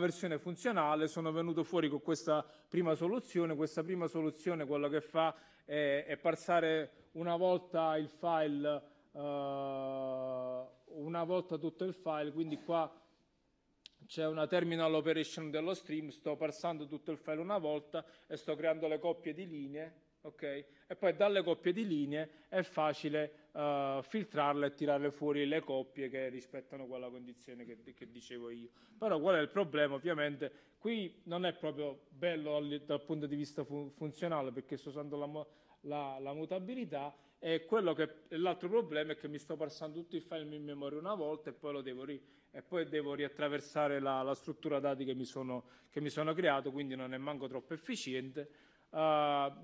versione funzionale, sono venuto fuori con questa prima soluzione, questa prima soluzione quello che fa è, è passare una volta il file, uh, una volta tutto il file, quindi qua c'è una terminal operation dello stream, sto passando tutto il file una volta e sto creando le coppie di linee, ok? E poi dalle coppie di linee è facile eh, filtrarla e tirare fuori le coppie che rispettano quella condizione che, che, dicevo io. Però qual è il problema? Ovviamente qui non è proprio bello dal punto di vista fun- funzionale perché sto usando la, la, la mutabilità e quello che, l'altro problema è che mi sto passando tutto il file in memoria una volta e poi, devo, ri, e poi devo riattraversare la, la, struttura dati che mi, sono, che mi, sono, creato, quindi non è manco troppo efficiente. Uh,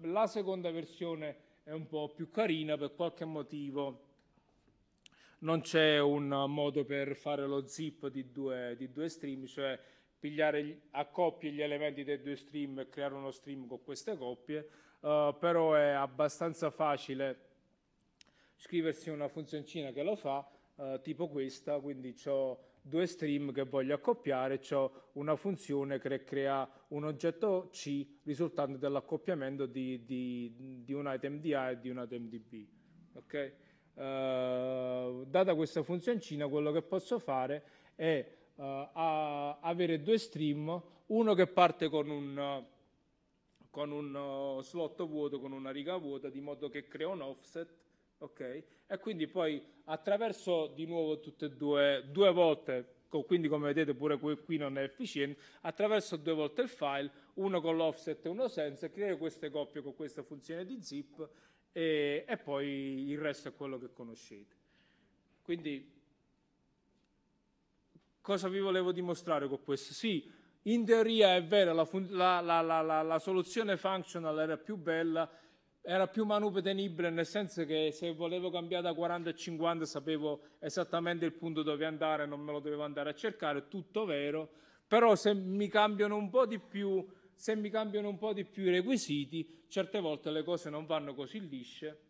la seconda versione è un po' più carina per qualche motivo. Non c'è un modo per fare lo zip di due, di due stream, cioè pigliare a coppie gli elementi dei due stream e creare uno stream con queste coppie, uh, però è abbastanza facile scriversi una funzioncina che lo fa, uh, tipo questa, quindi ho due stream che voglio accoppiare, ho una funzione che crea un oggetto C risultante dall'accoppiamento di, di, di un item di A e di un item di B. Okay? Uh, data questa funzioncina, quello che posso fare è uh, avere due stream, uno che parte con un, con un uh, slot vuoto, con una riga vuota, di modo che crea un offset ok? E quindi poi attraverso di nuovo tutte e due, due volte, quindi come vedete pure qui non è efficiente, attraverso due volte il file, uno con l'offset e uno senza, creo queste coppie con questa funzione di zip e, e poi il resto è quello che conoscete. Quindi cosa vi volevo dimostrare con questo? Sì, in teoria è vero, la, la, la, la soluzione functional era più bella, era più manutenibile nel senso che se volevo cambiare da 40 a 50 sapevo esattamente il punto dove andare, non me lo dovevo andare a cercare, tutto vero, però se mi cambiano un po' di più, se mi cambiano un po' di più i requisiti, certe volte le cose non vanno così lisce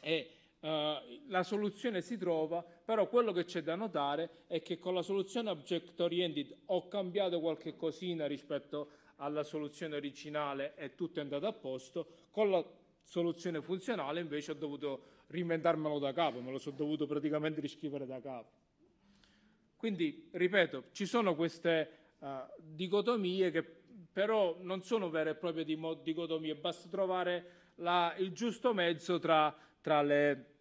e eh, la soluzione si trova, però quello che c'è da notare è che con la soluzione object oriented ho cambiato qualche cosina rispetto alla soluzione originale e tutto è andato a posto, con la soluzione funzionale, invece ho dovuto reinventarmelo da capo, me lo sono dovuto praticamente riscrivere da capo. Quindi, ripeto, ci sono queste uh, dicotomie che però non sono vere e proprie dicotomie, basta trovare la, il giusto mezzo tra, tra, le,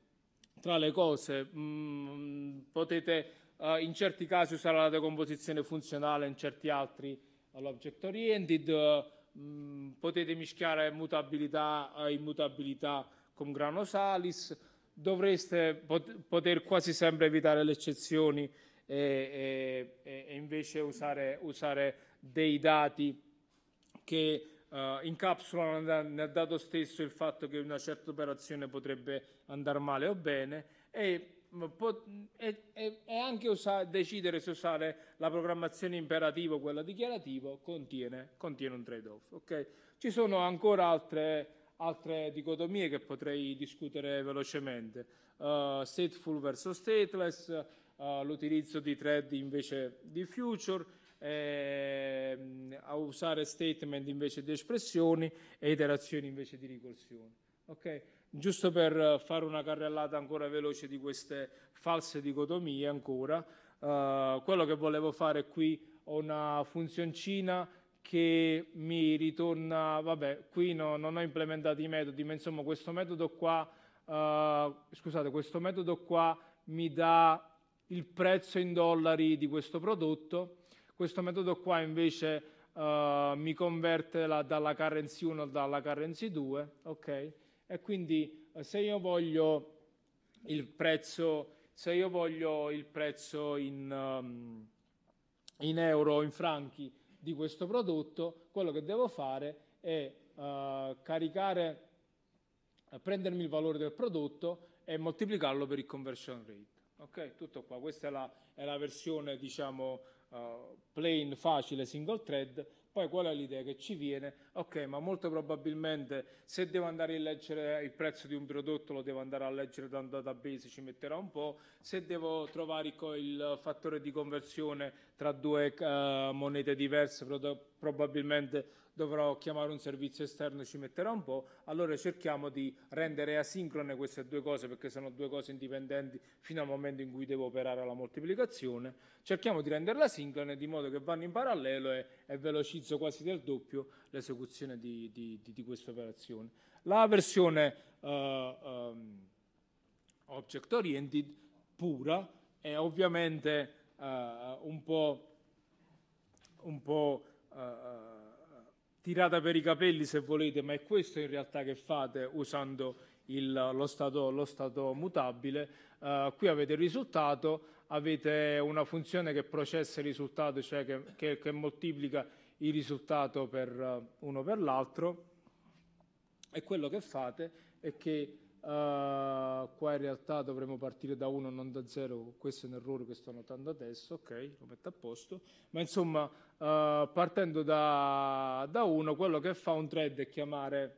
tra le, cose. Mm, potete uh, in certi casi usare la decomposizione funzionale, in certi altri l'object oriented. Uh, Mm, potete mischiare mutabilità e immutabilità con grano salis, dovreste pot- poter quasi sempre evitare le eccezioni e, e, e invece usare, usare, dei dati che uh, incapsulano nel dato stesso il fatto che una certa operazione potrebbe andare male o bene e e, e, e anche usa, decidere se usare la programmazione imperativa o quella dichiarativa contiene, contiene un trade-off. Okay? Ci sono ancora altre, altre, dicotomie che potrei discutere velocemente, uh, stateful versus stateless, uh, l'utilizzo di thread invece di future, ehm, a usare statement invece di espressioni e iterazioni invece di ricorsioni. Okay? giusto per eh, fare una carrellata ancora veloce di queste false dicotomie ancora, eh, quello che volevo fare qui ho una funzioncina che mi ritorna, vabbè, qui no, non ho implementato i metodi, ma insomma questo metodo qua, eh, scusate, questo metodo qua mi dà il prezzo in dollari di questo prodotto, questo metodo qua invece eh, mi converte la, dalla currency 1 alla currency 2, ok? E quindi eh, se io voglio il prezzo, se io voglio il prezzo in, um, in euro o in franchi di questo prodotto, quello che devo fare è uh, caricare, eh, prendermi il valore del prodotto e moltiplicarlo per il conversion rate. Ok, tutto qua. Questa è la, è la versione, diciamo, uh, plain, facile, single thread. Poi qual è l'idea che ci viene? Ok, ma molto probabilmente se devo andare a leggere il prezzo di un prodotto lo devo andare a leggere da un database, ci metterà un po', se devo trovare il fattore di conversione tra due uh, monete diverse probabilmente dovrò chiamare un servizio esterno, ci metterà un po', allora cerchiamo di rendere asincrone queste due cose perché sono due cose indipendenti fino al momento in cui devo operare la moltiplicazione, cerchiamo di renderle asincrone di modo che vanno in parallelo e, e velocizzo quasi del doppio l'esecuzione di, di, di, di questa operazione. La versione uh, um, object oriented pura è ovviamente uh, un po', un po' uh, tirata per i capelli se volete, ma è questo in realtà che fate usando il, lo, stato, lo, stato, mutabile. Uh, qui avete il risultato, avete una funzione che processa il risultato, cioè che, che, che moltiplica il risultato per uh, uno per l'altro e quello che fate è che Uh, qua in realtà dovremmo partire da 1, non da 0, questo è un errore che sto notando adesso, ok, lo metto a posto, ma insomma uh, partendo da, 1 quello che fa un thread è chiamare,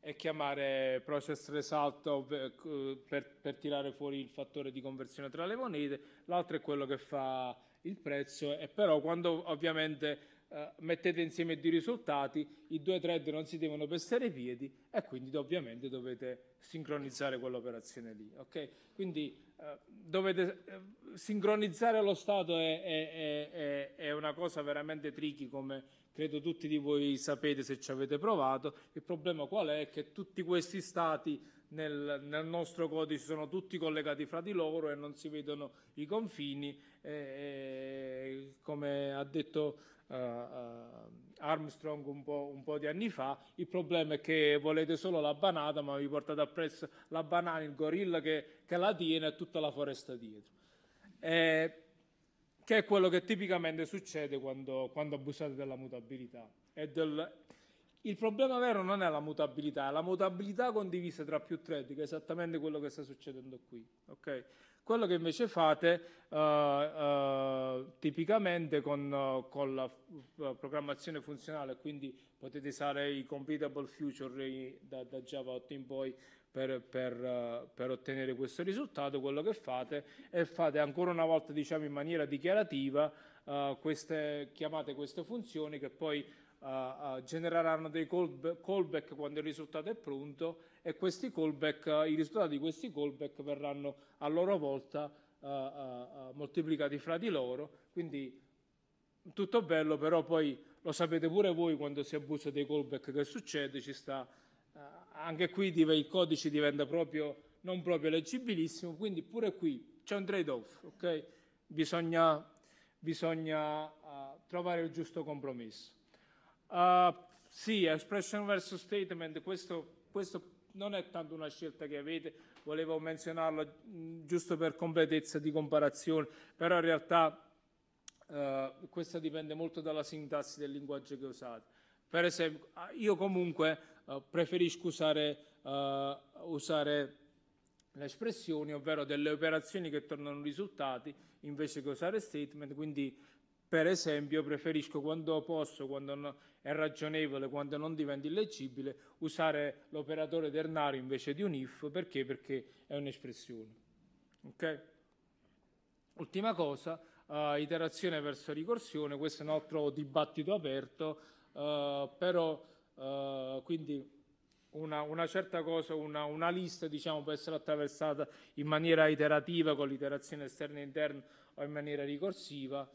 è chiamare process result ov- eh, per, per tirare fuori il fattore di conversione tra le monete, l'altro è quello che fa il prezzo e però quando ovviamente eh, mettete insieme due risultati, i due thread non si devono pestare i piedi e quindi ovviamente dovete sincronizzare quell'operazione lì. Okay? Quindi eh, dovete eh, sincronizzare lo stato è, è, è, è, una cosa veramente tricky come credo tutti di voi sapete se ci avete provato. Il problema qual è? Che tutti questi stati nel, nel nostro codice sono tutti collegati fra di loro e non si vedono i confini. Eh, eh, come ha detto eh, eh, Armstrong un po', un po', di anni fa. Il problema è che volete solo la banana, ma vi portate appresso la banana, il gorilla che, che la tiene e tutta la foresta dietro. Eh, che è quello che tipicamente succede quando, quando abusate della mutabilità. Del... Il problema vero non è la mutabilità, è la mutabilità condivisa tra più thread, che è esattamente quello che sta succedendo qui. Okay? Quello che invece fate uh, uh, tipicamente con, uh, con la f- eh, programmazione funzionale, quindi potete usare i computable future da, da, Java 8 in poi per, per, per, ottenere questo risultato, quello che fate è fate ancora una volta diciamo in maniera dichiarativa queste, chiamate queste funzioni che poi genereranno dei call, callback quando il risultato è pronto e questi callback, eh, i risultati di questi callback verranno a loro volta uh, uh, moltiplicati fra di loro, quindi tutto bello, però poi lo sapete pure voi quando si abusa dei callback che succede, ci sta, uh, anche qui il codice diventa proprio, non proprio leggibilissimo, quindi pure qui c'è un trade-off, ok? Bisogna, bisogna trovare il giusto compromesso. sì, expression versus statement, questo, questo non è tanto una scelta che avete, volevo menzionarlo mh, giusto per completezza di comparazione, però in realtà eh, questo dipende molto dalla sintassi del linguaggio che usate. Per esempio, ah, io comunque eh, preferisco usare, eh, usare le espressioni, ovvero delle operazioni che tornano risultati, invece che usare statement, quindi per esempio preferisco quando posso, quando è ragionevole, quando non diventa illeggibile, usare l'operatore ternario invece di un if, perché? Perché è un'espressione. Okay? Ultima cosa, uh, iterazione verso ricorsione, questo è un altro dibattito aperto, uh, però uh, quindi una, una, certa cosa, una, una lista diciamo, può essere attraversata in maniera iterativa con l'iterazione esterna e interna o in maniera ricorsiva.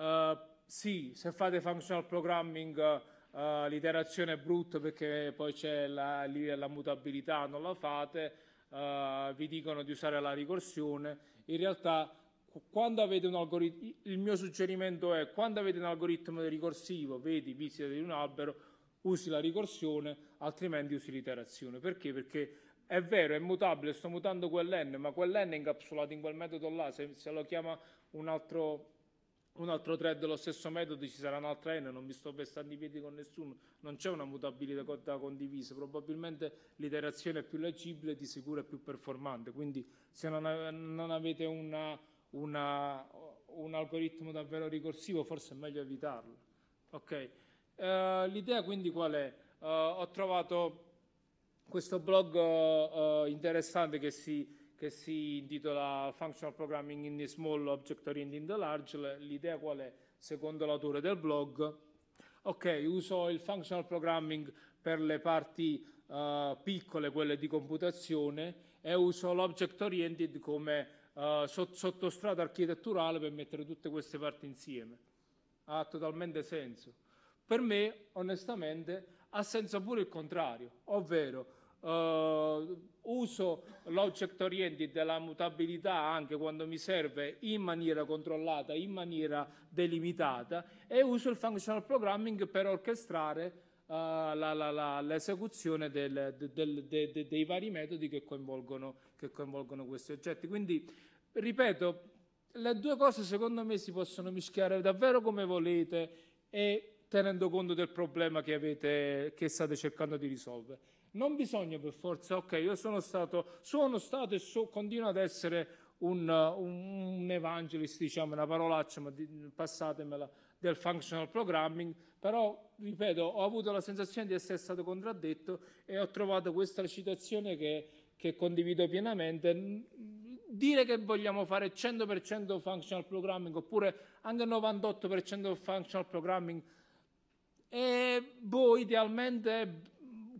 Eh, sì, se fate functional programming eh, l'iterazione è brutta perché poi c'è la, la mutabilità, non la fate, eh, vi dicono di usare la ricorsione. In realtà quando avete un algoritmo, il mio suggerimento è quando avete un algoritmo ricorsivo, vedi visita di un albero, usi la ricorsione, altrimenti usi l'iterazione. Perché? Perché è vero, è mutabile, sto mutando quell'n, ma quell'n è incapsulato in quel metodo là, se, se lo chiama un altro un altro thread dello stesso metodo, ci sarà un'altra N, non mi sto pestando i piedi con nessuno, non c'è una mutabilità condivisa, probabilmente l'iterazione è più leggibile, di sicuro è più performante, quindi se non, non avete una, una, un algoritmo davvero ricorsivo forse è meglio evitarlo. Okay. Uh, l'idea quindi qual è? Uh, ho trovato questo blog uh, interessante che si che si intitola Functional Programming in the Small, Object Oriented in the Large. L'idea qual è? Secondo l'autore del blog, ok, uso il functional programming per le parti uh, piccole, quelle di computazione, e uso l'object oriented come uh, eh, sottostrato architetturale per mettere tutte queste parti insieme. Ha totalmente senso. Per me, onestamente, ha senso pure il contrario, ovvero Uh, uso l'object oriented della mutabilità anche quando mi serve in maniera controllata, in maniera delimitata e uso il functional programming per orchestrare uh, la, la, la, l'esecuzione del, del, de, de, dei vari metodi che coinvolgono, che coinvolgono questi oggetti. Quindi, ripeto, le due cose secondo me si possono mischiare davvero come volete e tenendo conto del problema che, avete, che state cercando di risolvere. Non bisogna per forza, ok, io sono stato, sono stato e so, continuo ad essere un, uh, un, un evangelist, diciamo una parolaccia, ma di, passatemela, del functional programming, però, ripeto, ho avuto la sensazione di essere stato contraddetto e ho trovato questa citazione che, che condivido pienamente. Dire che vogliamo fare 100% functional programming oppure anche 98% functional programming, è, eh, boh, idealmente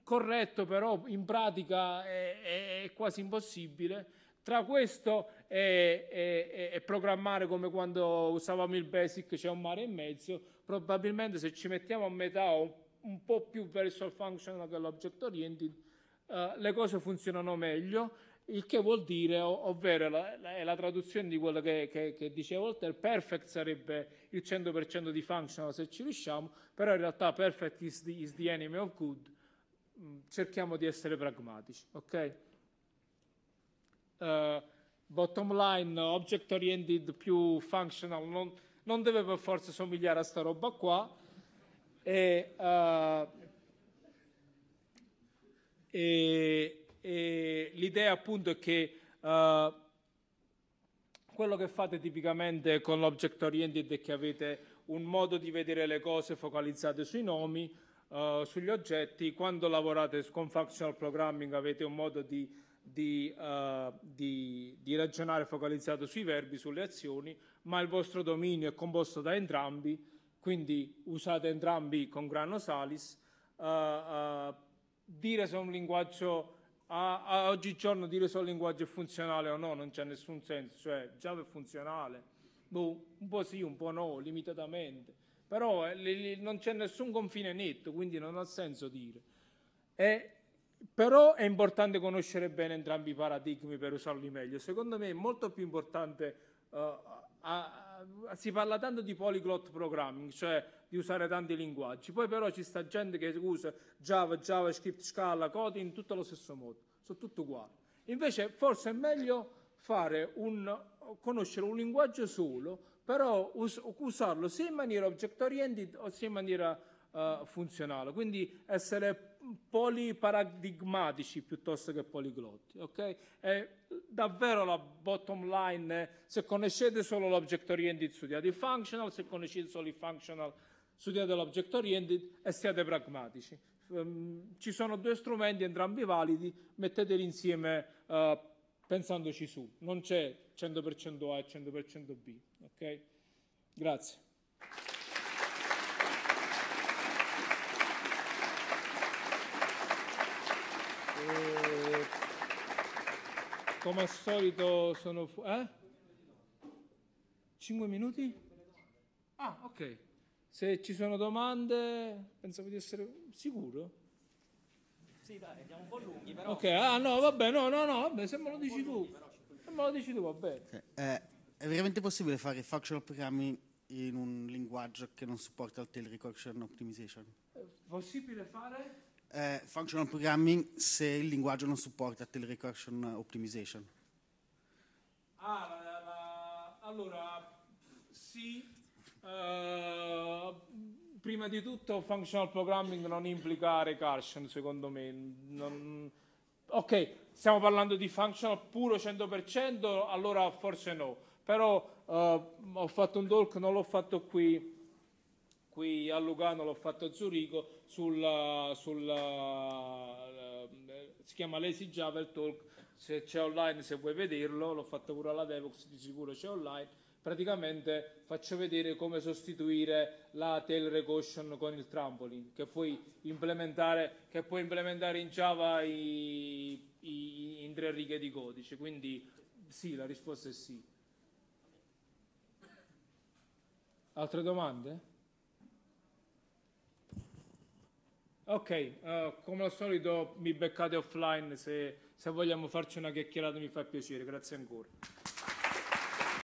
corretto però in pratica è, è quasi impossibile, tra questo e, e, e, programmare come quando usavamo il basic c'è un mare in mezzo, probabilmente se ci mettiamo a metà o un po' più verso il functional che l'object oriented, eh, le cose funzionano meglio, il che vuol dire, ov- ovvero la, la, la, traduzione di quello che, che, che diceva Voltaire, perfect sarebbe il 100% di functional se ci riusciamo, però in realtà perfect is the, is the enemy of good Mm, cerchiamo di essere pragmatici, ok? Uh, bottom line, object oriented più functional, non, non deve per forza somigliare a sta roba qua. E, uh, e, e l'idea appunto è che uh, quello che fate tipicamente con l'object oriented è che avete un modo di vedere le cose focalizzate sui nomi, eh, sugli oggetti, quando lavorate con functional programming avete un modo di, di, uh, di, di ragionare focalizzato sui verbi, sulle azioni, ma il vostro dominio è composto da entrambi, quindi usate entrambi con grano salis. Uh, dire se un linguaggio a, a oggigiorno dire se un linguaggio è funzionale o no non c'è nessun senso, cioè Java è funzionale, boh, un po' sì, un po' no, limitatamente però eh, non c'è nessun confine netto, quindi non ha senso dire. E, però è importante conoscere bene entrambi i paradigmi per usarli meglio. Secondo me è molto più importante, uh, a, a, si parla tanto di polyglot programming, cioè di usare tanti linguaggi, poi però ci sta gente che usa Java, JavaScript, Scala, Kotlin in tutto lo stesso modo, sono tutto uguali. Invece forse è meglio un, conoscere un linguaggio solo però us- usarlo sia in maniera object oriented o sia in maniera uh, funzionale, quindi essere poliparadigmatici piuttosto che poliglotti, ok? È davvero la bottom line, eh? se conoscete solo l'object oriented studiate i functional, se conoscete solo i functional studiate l'object oriented e siate pragmatici. Um, ci sono due strumenti, entrambi validi, metteteli insieme uh, pensandoci su, non c'è 100% A e 100% B. Ok? Grazie. come al solito sono... Fu- eh? 5 minuti? Ah, ok. Se ci sono domande, pensavo di essere sicuro. Sì, dai, andiamo un po' lunghi, però. Ok, ah no, vabbè, no, no, no, vabbè, se me lo dici tu. Se me lo dici tu, va bene. Eh è veramente possibile fare functional programming in un linguaggio che non supporta il tail recursion optimization? È possibile fare? Eh, functional programming se il linguaggio non supporta tail recursion optimization. Ah, la, la, la, allora sì, uh, prima di tutto functional programming non implica recursion secondo me. Non, ok, stiamo parlando di functional puro 100%, allora forse no però uh, ho fatto un talk, non l'ho fatto qui, qui a Lugano, l'ho fatto a Zurigo, sulla, sulla uh, eh, si chiama Lazy Java il talk, se c'è online, se vuoi vederlo, l'ho fatto pure alla Devox, di sicuro c'è online praticamente faccio vedere come sostituire la tail recursion con il trampoline che puoi implementare, che puoi implementare in Java i, i, in tre righe di codice quindi sì, la risposta è sì Altre domande? Ok, uh, come al solito mi beccate offline, se, se vogliamo farci una chiacchierata mi fa piacere, grazie ancora.